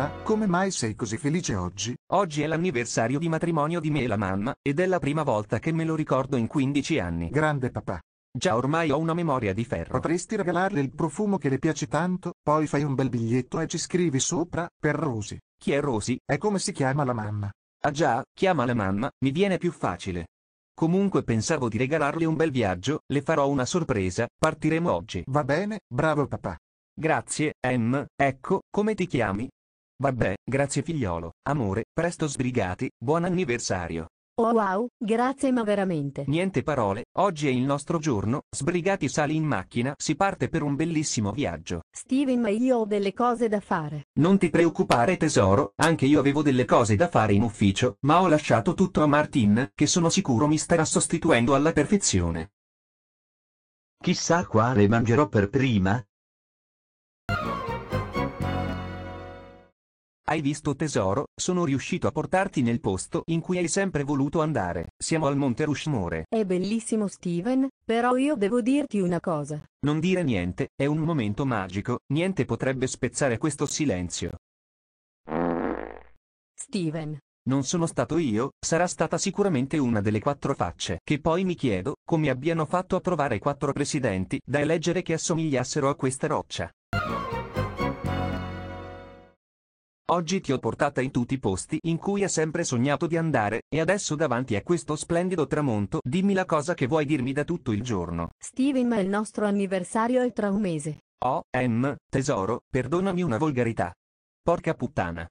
Papà, come mai sei così felice oggi? Oggi è l'anniversario di matrimonio di me e la mamma, ed è la prima volta che me lo ricordo in 15 anni. Grande papà. Già ormai ho una memoria di ferro. Potresti regalarle il profumo che le piace tanto, poi fai un bel biglietto e ci scrivi sopra, per Rosy. Chi è Rosy? È come si chiama la mamma. Ah già, chiama la mamma, mi viene più facile. Comunque pensavo di regalarle un bel viaggio, le farò una sorpresa, partiremo oggi. Va bene, bravo papà. Grazie, M, ecco, come ti chiami? Vabbè, grazie figliolo, amore, presto sbrigati, buon anniversario. Oh wow, grazie ma veramente. Niente parole, oggi è il nostro giorno, sbrigati sali in macchina, si parte per un bellissimo viaggio. Steven ma io ho delle cose da fare. Non ti preoccupare tesoro, anche io avevo delle cose da fare in ufficio, ma ho lasciato tutto a Martin, che sono sicuro mi starà sostituendo alla perfezione. Chissà quale mangerò per prima, Hai visto tesoro, sono riuscito a portarti nel posto in cui hai sempre voluto andare. Siamo al Monte Rushmore. È bellissimo Steven, però io devo dirti una cosa. Non dire niente, è un momento magico, niente potrebbe spezzare questo silenzio. Steven. Non sono stato io, sarà stata sicuramente una delle quattro facce, che poi mi chiedo come abbiano fatto a trovare quattro presidenti da eleggere che assomigliassero a questa roccia. Oggi ti ho portata in tutti i posti in cui hai sempre sognato di andare, e adesso davanti a questo splendido tramonto dimmi la cosa che vuoi dirmi da tutto il giorno. Steven ma il nostro anniversario è tra un mese. Oh, M, tesoro, perdonami una volgarità. Porca puttana.